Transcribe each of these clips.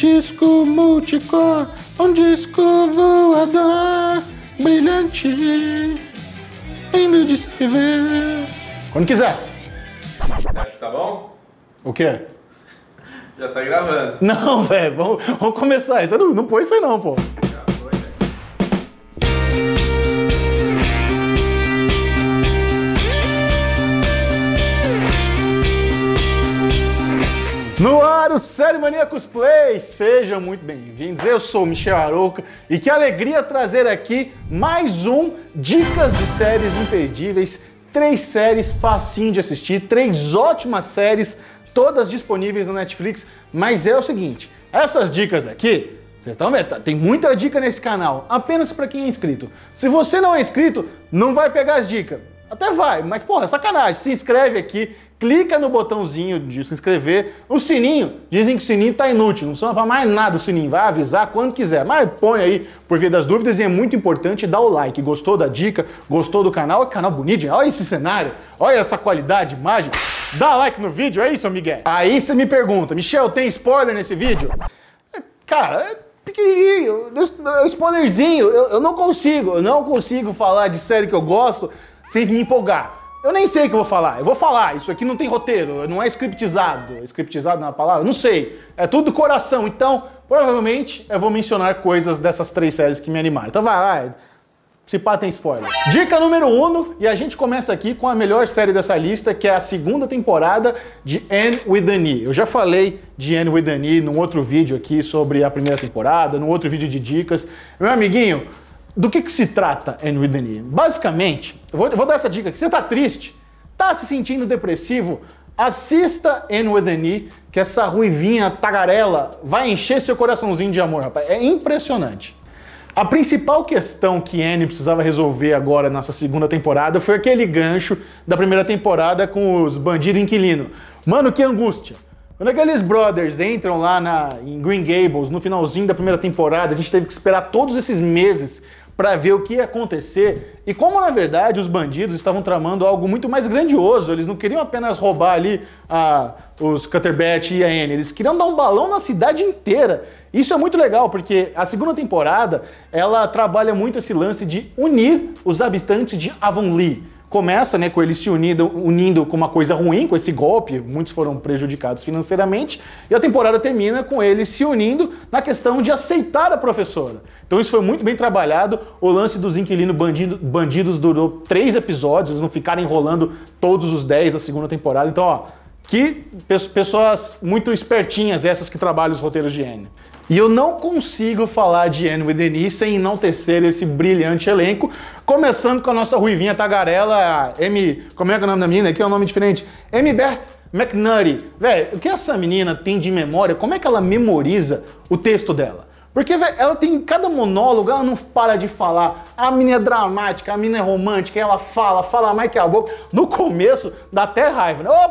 disco multicor, um disco voador, brilhante, lindo de se ver. Quando quiser. acha que tá bom? O quê? Já tá gravando. Não, velho, vamos, vamos começar isso. Não, não põe isso aí não, pô. No ar, o Série Maníacos Play! Sejam muito bem-vindos. Eu sou o Michel Arouca e que alegria trazer aqui mais um Dicas de Séries Imperdíveis. Três séries facinho de assistir, três ótimas séries, todas disponíveis na Netflix. Mas é o seguinte, essas dicas aqui vocês estão vendo? Tá, tem muita dica nesse canal, apenas para quem é inscrito. Se você não é inscrito, não vai pegar as dicas. Até vai, mas porra, sacanagem. Se inscreve aqui, clica no botãozinho de se inscrever. O sininho, dizem que o sininho tá inútil, não serve para mais nada o sininho, vai avisar quando quiser. Mas põe aí por via das dúvidas e é muito importante dar o like. Gostou da dica? Gostou do canal? Que canal bonito, olha esse cenário, olha essa qualidade de imagem. Dá like no vídeo, é isso, Miguel? Aí você me pergunta, Michel, tem spoiler nesse vídeo? Cara, é pequenininho, spoilerzinho, eu, eu, não consigo, eu não consigo falar de série que eu gosto sem me empolgar. Eu nem sei o que eu vou falar. Eu vou falar. Isso aqui não tem roteiro, não é scriptizado. É scriptizado na palavra? Não sei. É tudo coração. Então, provavelmente, eu vou mencionar coisas dessas três séries que me animaram. Então vai, lá. Se pá, tem spoiler. Dica número 1, um, e a gente começa aqui com a melhor série dessa lista, que é a segunda temporada de Anne with Dani. Eu já falei de Anne with Dani num outro vídeo aqui sobre a primeira temporada, num outro vídeo de dicas. Meu amiguinho, do que, que se trata Ennui Denis? Basicamente, vou, eu vou dar essa dica aqui. Você está triste? Está se sentindo depressivo? Assista Ennui Denis, que essa ruivinha tagarela vai encher seu coraçãozinho de amor, rapaz. É impressionante. A principal questão que Annie precisava resolver agora nessa segunda temporada foi aquele gancho da primeira temporada com os bandidos inquilino. Mano, que angústia! Quando aqueles brothers entram lá na, em Green Gables no finalzinho da primeira temporada, a gente teve que esperar todos esses meses para ver o que ia acontecer. E como na verdade os bandidos estavam tramando algo muito mais grandioso, eles não queriam apenas roubar ali a os Cutterbat e a Anne, eles queriam dar um balão na cidade inteira. Isso é muito legal porque a segunda temporada ela trabalha muito esse lance de unir os habitantes de Avonlea começa né, com eles se unindo, unindo com uma coisa ruim, com esse golpe, muitos foram prejudicados financeiramente, e a temporada termina com eles se unindo na questão de aceitar a professora. Então isso foi muito bem trabalhado, o lance dos inquilinos bandido, bandidos durou três episódios, eles não ficaram enrolando todos os dez da segunda temporada, então ó, que pessoas muito espertinhas essas que trabalham os roteiros de N. E eu não consigo falar de Anne with Denise sem não tecer esse brilhante elenco, começando com a nossa ruivinha tagarela, M... Como é que é o nome da menina? Aqui é um nome diferente. M. Beth McNulty. Velho, o que essa menina tem de memória? Como é que ela memoriza o texto dela? Porque véio, ela tem cada monólogo, ela não para de falar. A menina é dramática, a menina é romântica, ela fala, fala mais que a boca. No começo dá até raiva, né? Ô,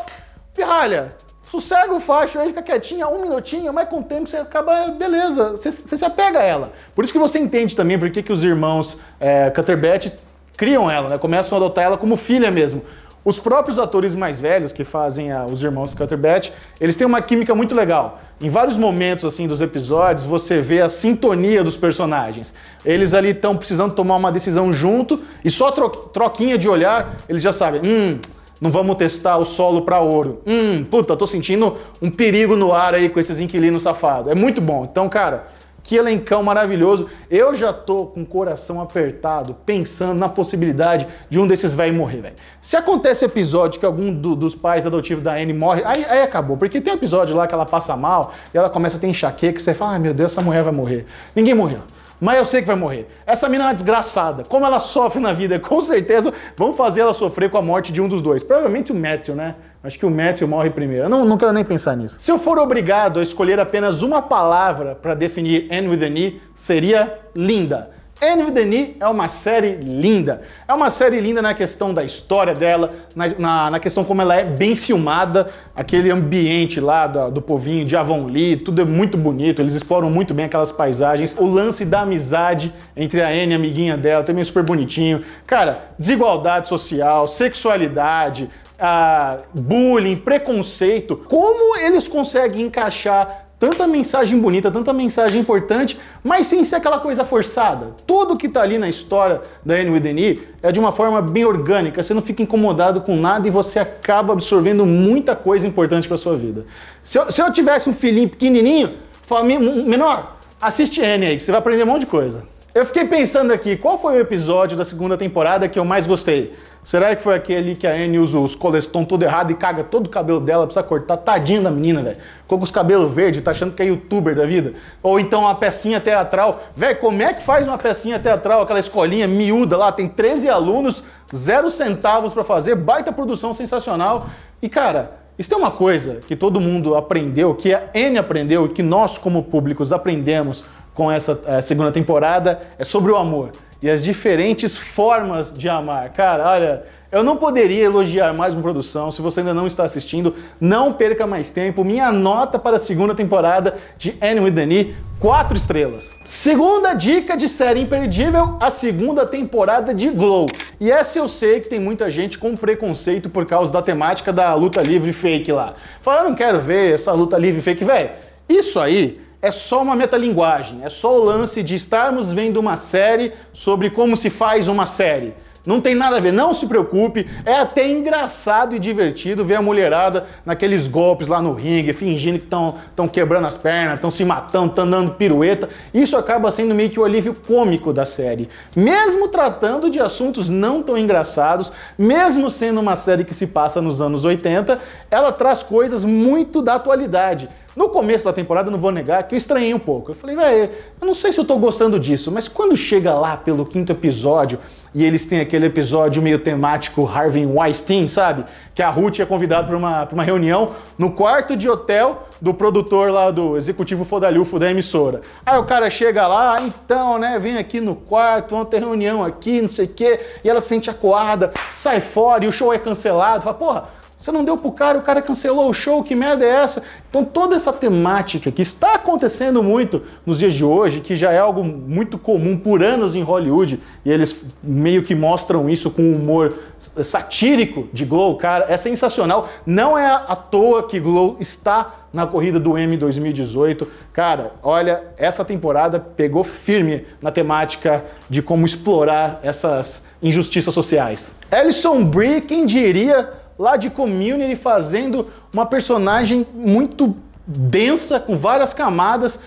pirralha, Sossega o facho aí, fica quietinha um minutinho, mas com o tempo você acaba, beleza, você, você se apega a ela. Por isso que você entende também por que, que os irmãos é, Cutterbatch criam ela, né? começam a adotar ela como filha mesmo. Os próprios atores mais velhos que fazem a, os irmãos Cutterbatch, eles têm uma química muito legal. Em vários momentos assim dos episódios, você vê a sintonia dos personagens. Eles ali estão precisando tomar uma decisão junto e só tro troquinha de olhar, eles já sabem, hum, não vamos testar o solo para ouro. Hum, puta, tô sentindo um perigo no ar aí com esses inquilinos safados. É muito bom. Então, cara, que elencão maravilhoso. Eu já tô com o coração apertado pensando na possibilidade de um desses velhos morrer, velho. Se acontece episódio que algum do, dos pais adotivos da Anne morre, aí, aí, acabou. Porque tem um episódio lá que ela passa mal e ela começa a ter enxaqueca e você fala, ai ah, meu Deus, essa mulher vai morrer. Ninguém morreu mas eu sei que vai morrer. Essa mina é uma desgraçada. Como ela sofre na vida, com certeza vão fazer ela sofrer com a morte de um dos dois. Provavelmente o Matthew, né? Acho que o Matthew morre primeiro. Eu não, não quero nem pensar nisso. Se eu for obrigado a escolher apenas uma palavra para definir Anne with an E, seria linda. Envy Denis é uma série linda. É uma série linda na questão da história dela, na, na, na questão como ela é bem filmada, aquele ambiente lá do, do povinho de Avonlea, tudo é muito bonito, eles exploram muito bem aquelas paisagens. O lance da amizade entre a Anne e a amiguinha dela também é super bonitinho. Cara, desigualdade social, sexualidade, ah, bullying, preconceito, como eles conseguem encaixar Tanta mensagem bonita, tanta mensagem importante, mas sem ser aquela coisa forçada. Tudo que tá ali na história da Anne with é de uma forma bem orgânica, você não fica incomodado com nada e você acaba absorvendo muita coisa importante para sua vida. Se eu, se eu, tivesse um filhinho pequenininho, fala, menor, assiste Anne aí, que você vai aprender um monte de coisa. Eu fiquei pensando aqui, qual foi o episódio da segunda temporada que eu mais gostei? Será que foi aquele que a Anne usa os colestão todo errado e caga todo o cabelo dela, precisa cortar? Tadinho da menina, velho. Ficou com os cabelos verdes, tá achando que é youtuber da vida? Ou então uma pecinha teatral. Velho, como é que faz uma pecinha teatral, aquela escolinha miúda lá, tem 13 alunos, zero centavos para fazer, baita produção sensacional. E cara, isso tem uma coisa que todo mundo aprendeu, que a Anne aprendeu e que nós como públicos aprendemos com essa é, segunda temporada é sobre o amor e as diferentes formas de amar. Cara, olha, eu não poderia elogiar mais uma produção. Se você ainda não está assistindo, não perca mais tempo. Minha nota para a segunda temporada de Annie with Dani, quatro estrelas. Segunda dica de série imperdível, a segunda temporada de Glow. E essa eu sei que tem muita gente com preconceito por causa da temática da luta livre fake lá. Fala, eu não quero ver essa luta livre fake, velho. Isso aí é só uma metalinguagem, é só o lance de estarmos vendo uma série sobre como se faz uma série, não tem nada a ver, não se preocupe. É até engraçado e divertido ver a mulherada naqueles golpes lá no ringue, fingindo que estão quebrando as pernas, estão se matando, estão dando pirueta. Isso acaba sendo meio que o alívio cômico da série. Mesmo tratando de assuntos não tão engraçados, mesmo sendo uma série que se passa nos anos 80, ela traz coisas muito da atualidade. No começo da temporada, não vou negar, que eu estranhei um pouco. Eu falei, velho, eu não sei se eu tô gostando disso, mas quando chega lá pelo quinto episódio, e eles têm aquele episódio meio temático Harvey Weinstein, sabe? Que a Ruth é convidada para uma, uma reunião no quarto de hotel do produtor lá do executivo fodalhufo da emissora. Aí o cara chega lá, ah, então, né, vem aqui no quarto, vamos ter reunião aqui, não sei o quê, e ela se sente acuada, sai fora e o show é cancelado. Fala, porra, você não deu pro cara, o cara cancelou o show, que merda é essa? Então toda essa temática que está acontecendo muito nos dias de hoje, que já é algo muito comum por anos em Hollywood, e eles meio que mostram isso com humor satírico de Glow, cara, é sensacional. Não é à toa que Glow está na corrida do M 2018. Cara, olha, essa temporada pegou firme na temática de como explorar essas injustiças sociais. Alison Brie, quem diria lá de Community fazendo uma personagem muito densa, com várias camadas.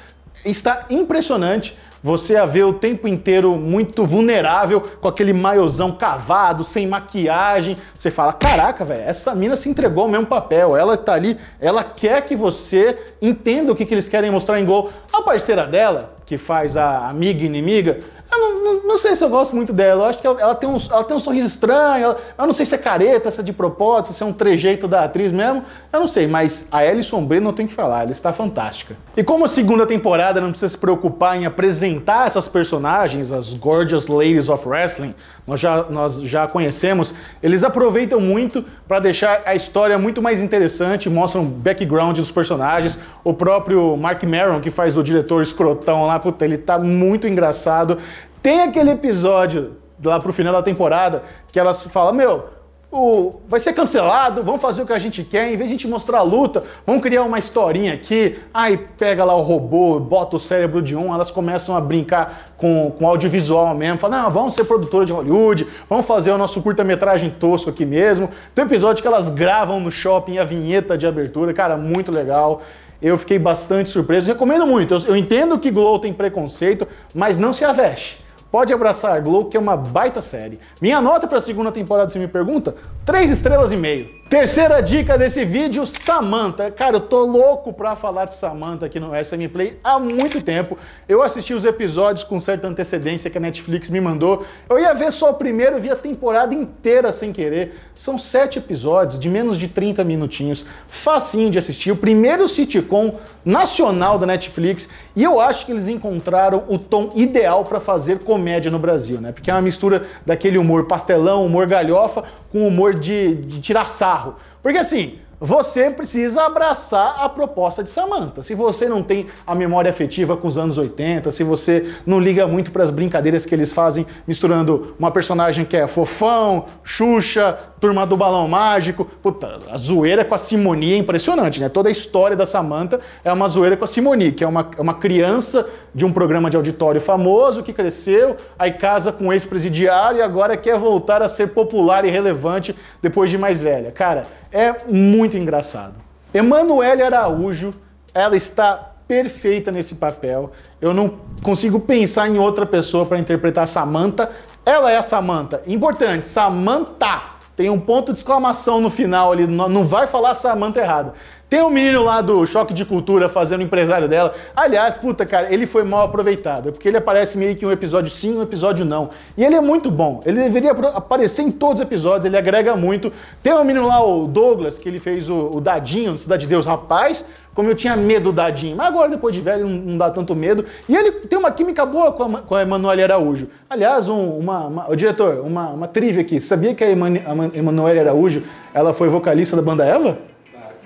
Está impressionante. Você a ver o tempo inteiro muito vulnerável, com aquele maiozão cavado, sem maquiagem. Você fala: caraca, velho, essa mina se entregou ao mesmo papel. Ela tá ali, ela quer que você entenda o que, que eles querem mostrar em gol. A parceira dela, que faz a amiga e inimiga, eu não, não, não, sei se eu gosto muito dela. Eu acho que ela, ela tem, um, ela tem um sorriso estranho. Ela, eu não sei se é careta, se é de propósito, se é um trejeito da atriz mesmo. Eu não sei, mas a Ellie Breno não tem que falar. Ela está fantástica. E como a segunda temporada não precisa se preocupar em apresentar essas personagens, as Gorgeous Ladies of Wrestling, nós já, nós já conhecemos, eles aproveitam muito para deixar a história muito mais interessante, mostram o background dos personagens. O próprio Mark Maron, que faz o diretor escrotão lá, puta, ele tá muito engraçado. Tem aquele episódio lá pro final da temporada que ela fala: Meu, o... vai ser cancelado, vamos fazer o que a gente quer, em vez de a gente mostrar a luta, vamos criar uma historinha aqui, aí pega lá o robô, bota o cérebro de um, elas começam a brincar com, com audiovisual mesmo, fala, não, vamos ser produtora de Hollywood, vamos fazer o nosso curta-metragem tosco aqui mesmo. Tem um episódio que elas gravam no shopping a vinheta de abertura, cara, muito legal eu fiquei bastante surpreso. Recomendo muito. Eu, eu entendo que Glow tem preconceito, mas não se aveste. Pode abraçar Glow, que é uma baita série. Minha nota para a segunda temporada, se me pergunta, Três estrelas e meio. Terceira dica desse vídeo, Samantha. Cara, eu tô louco pra falar de Samantha aqui no SM Play há muito tempo. Eu assisti os episódios com certa antecedência que a Netflix me mandou. Eu ia ver só o primeiro, vi a temporada inteira sem querer. São sete episódios de menos de 30 minutinhos. Facinho de assistir. O primeiro sitcom nacional da Netflix. E eu acho que eles encontraram o tom ideal para fazer comédia no Brasil, né? Porque é uma mistura daquele humor pastelão, humor galhofa, com humor de, de tirar sarro. Porque assim, você precisa abraçar a proposta de Samantha. Se você não tem a memória afetiva com os anos 80, se você não liga muito para as brincadeiras que eles fazem misturando uma personagem que é fofão, Xuxa, turma do balão mágico, puta, a zoeira com a Simoni é impressionante, né? Toda a história da Samantha é uma zoeira com a Simoni, que é uma, é uma criança de um programa de auditório famoso que cresceu, aí casa com um ex-presidiário e agora quer voltar a ser popular e relevante depois de mais velha. Cara, é muito engraçado. Emanuele Araújo, ela está perfeita nesse papel. Eu não consigo pensar em outra pessoa para interpretar Samantha. Ela é a Samantha. Importante, Samantha tem um ponto de exclamação no final ali, não vai falar Samanta errado. Tem o um menino lá do Choque de Cultura fazendo empresário dela. Aliás, puta, cara, ele foi mal aproveitado, é porque ele aparece meio que um episódio sim, um episódio não. E ele é muito bom, ele deveria aparecer em todos os episódios, ele agrega muito. Tem o um menino lá, o Douglas, que ele fez o, o Dadinho no Cidade de Deus, rapaz, como eu tinha medo da Jean. Mas agora, depois de velho, não, não dá tanto medo. E ele tem uma química boa com a, com a Emanuele Araújo. Aliás, um, uma, uma, o diretor, uma, uma trivia aqui. Sabia que a, Eman, a Emanuele Araújo ela foi vocalista da banda Eva?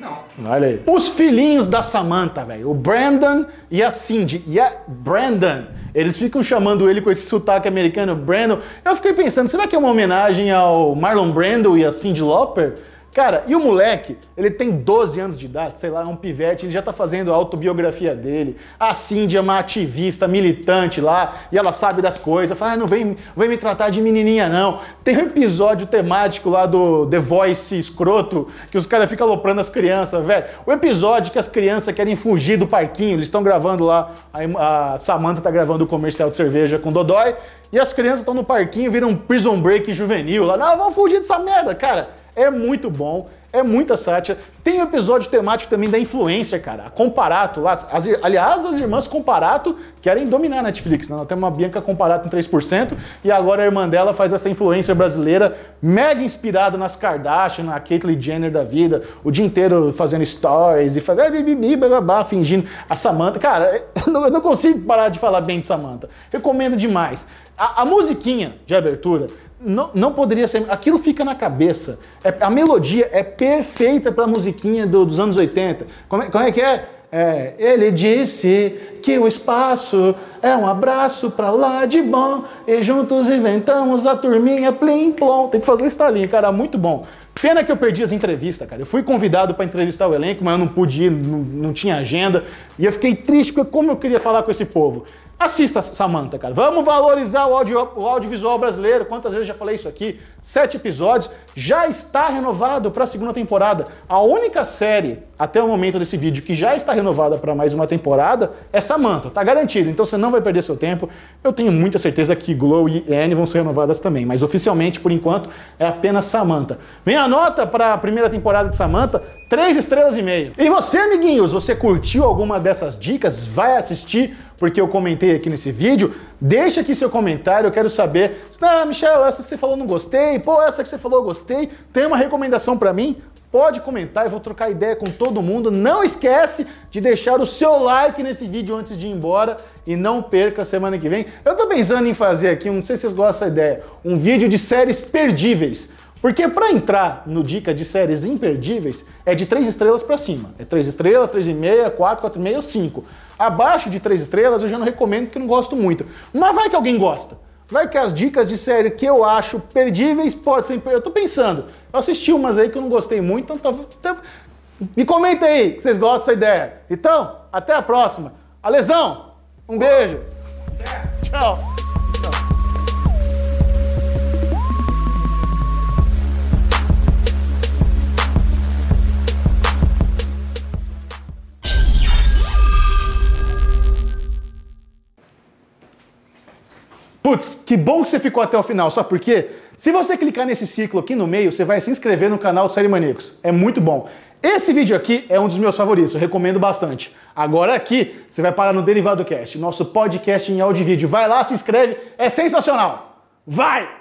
Não. Olha aí. Os filhinhos da Samantha, velho. O Brandon e a Cindy. E a Brandon. Eles ficam chamando ele com esse sotaque americano, Brandon. Eu fiquei pensando, será que é uma homenagem ao Marlon Brando e a Cindy Lauper? Cara, e o moleque, ele tem 12 anos de idade, sei lá, é um pivete, ele já tá fazendo a autobiografia dele. A Cindy é uma ativista, militante lá, e ela sabe das coisas. Fala, ah, não vem, vem me tratar de menininha, não. Tem um episódio temático lá do The Voice escroto, que os caras ficam aloprando as crianças, velho. O episódio que as crianças querem fugir do parquinho, eles estão gravando lá, a, a Samantha tá gravando o comercial de cerveja com Dodói, e as crianças estão no parquinho, viram um prison break juvenil lá. Não, vamos fugir dessa merda, cara é muito bom, é muita sátira. Tem um episódio temático também da influência, cara. A Comparato lá. As, aliás, as irmãs Comparato querem dominar a Netflix. Né? Nós temos uma Bianca Comparato em 3% e agora a irmã dela faz essa influência brasileira mega inspirada nas Kardashian, na Caitlyn Jenner da vida, o dia inteiro fazendo stories e fazendo bibi, bababá, fingindo. A Samantha, cara, eu não consigo parar de falar bem de Samantha. Recomendo demais. a, a musiquinha de abertura não, não poderia ser. Aquilo fica na cabeça. É, a melodia é perfeita para a musiquinha do, dos anos 80. Como, é, como é que é? é? Ele disse que o espaço é um abraço para lá de bom e juntos inventamos a turminha plim plom. Tem que fazer um estalinho, cara, muito bom. Pena que eu perdi as entrevistas, cara. Eu fui convidado para entrevistar o elenco, mas eu não pude ir, não, não, tinha agenda. E eu fiquei triste, porque como eu queria falar com esse povo. Assista Samanta, cara. Vamos valorizar o, audio, o audiovisual brasileiro. Quantas vezes eu já falei isso aqui? Sete episódios. Já está renovado para a segunda temporada. A única série, até o momento desse vídeo, que já está renovada para mais uma temporada é Samanta. Tá garantido. Então você não vai perder seu tempo. Eu tenho muita certeza que Glow e Anne vão ser renovadas também. Mas oficialmente, por enquanto, é apenas Samanta. Vem nota para a primeira temporada de Samantha, 3 estrelas e meio. E você, amiguinhos, você curtiu alguma dessas dicas? Vai assistir porque eu comentei aqui nesse vídeo. Deixa aqui seu comentário, eu quero saber. Ah, Michel, essa que você falou não gostei. Pô, essa que você falou gostei. Tem uma recomendação para mim? pode comentar, eu vou trocar ideia com todo mundo. Não esquece de deixar o seu like nesse vídeo antes de ir embora e não perca semana que vem. Eu tô pensando em fazer aqui, não sei se vocês gostam dessa ideia, um vídeo de séries perdíveis. Porque para entrar no dica de séries imperdíveis é de 3 estrelas para cima. É 3 estrelas, 3,5, 4, 4,5 ou 5. Abaixo de 3 estrelas eu já não recomendo porque não gosto muito. Mas vai que alguém gosta. Vai que as dicas de série que eu acho perdíveis pode ser. Eu tô pensando. Eu assisti umas aí que eu não gostei muito, então tá... me comenta aí que vocês gostam dessa ideia. Então, até a próxima. Alesão, um beijo. Tchau. Putz, que bom que você ficou até o final, só porque se você clicar nesse ciclo aqui no meio, você vai se inscrever no canal do Série Maníacos. É muito bom. Esse vídeo aqui é um dos meus favoritos, eu recomendo bastante. Agora aqui, você vai parar no Derivado Cast, nosso podcast em áudio e vídeo. Vai lá, se inscreve, é sensacional. Vai!